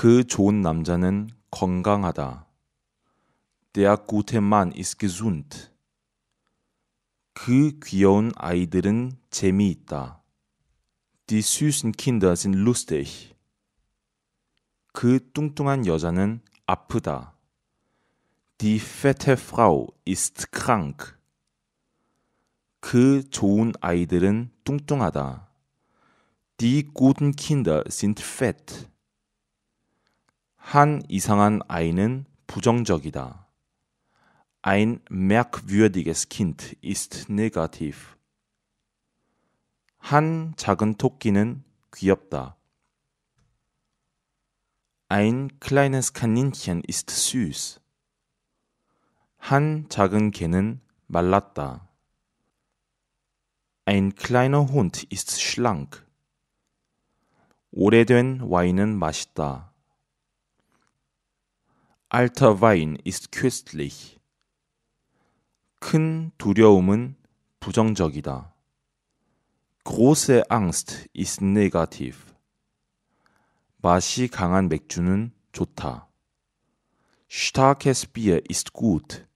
그 좋은 남자는 건강하다. Der gute Mann ist gesund. 그 귀여운 아이들은 재미있다. Die süßen Kinder sind lustig. 그 뚱뚱한 여자는 아프다. Die fette Frau ist krank. 그 좋은 아이들은 뚱뚱하다. Die guten Kinder sind fett. 한 이상한 아이는 부정적이다. Ein merkwürdiges Kind ist negativ. 한 작은 토끼는 귀엽다. Ein kleines Kaninchen ist süß. 한 작은 개는 말랐다. Ein kleiner Hund ist schlank. 오래된 와인은 맛있다. 알터 와인 ist köstlich. 큰 두려움은 부정적이다. große Angst ist negativ. 맛이 강한 맥주는 좋다. starkes Bier ist gut.